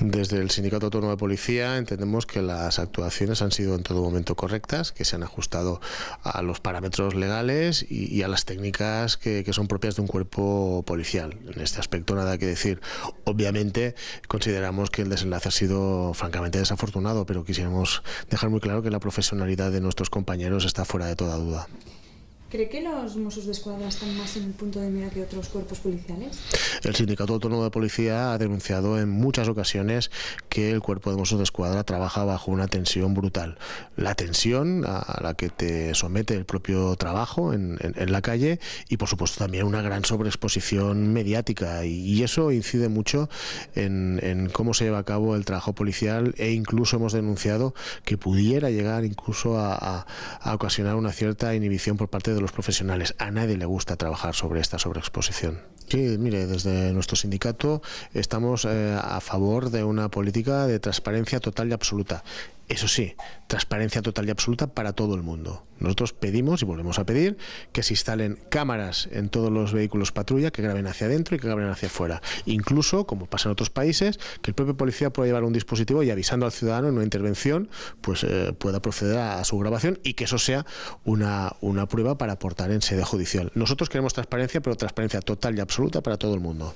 Desde el Sindicato Autónomo de Policía entendemos que las actuaciones han sido en todo momento correctas, que se han ajustado a los parámetros legales y, a las técnicas que, que, son propias de un cuerpo policial. En este aspecto nada que decir. Obviamente consideramos que el desenlace ha sido francamente desafortunado, pero quisiéramos dejar muy claro que la profesionalidad de nuestros compañeros está fuera de toda duda. ¿Cree que los Mossos de Escuadra están más en el punto de mira que otros cuerpos policiales? El Sindicato Autónomo de Policía ha denunciado en muchas ocasiones que el cuerpo de Mossos de Escuadra trabaja bajo una tensión brutal. La tensión a la que te somete el propio trabajo en, la calle y, por supuesto, también una gran sobreexposición mediática. Y, eso incide mucho en, cómo se lleva a cabo el trabajo policial e incluso hemos denunciado que pudiera llegar incluso a, ocasionar una cierta inhibición por parte de los profesionales. A nadie le gusta trabajar sobre esta sobreexposición. Sí, mire, desde nuestro sindicato estamos eh, a favor de una política de transparencia total y absoluta eso sí, transparencia total y absoluta para todo el mundo. Nosotros pedimos y volvemos a pedir que se instalen cámaras en todos los vehículos patrulla que graben hacia adentro y que graben hacia afuera. Incluso, como pasa en otros países, que el propio policía pueda llevar un dispositivo y avisando al ciudadano en una intervención, pues eh, pueda proceder a, su grabación y que eso sea una, una prueba para aportar en sede judicial. Nosotros queremos transparencia, pero transparencia total y absoluta para todo el mundo.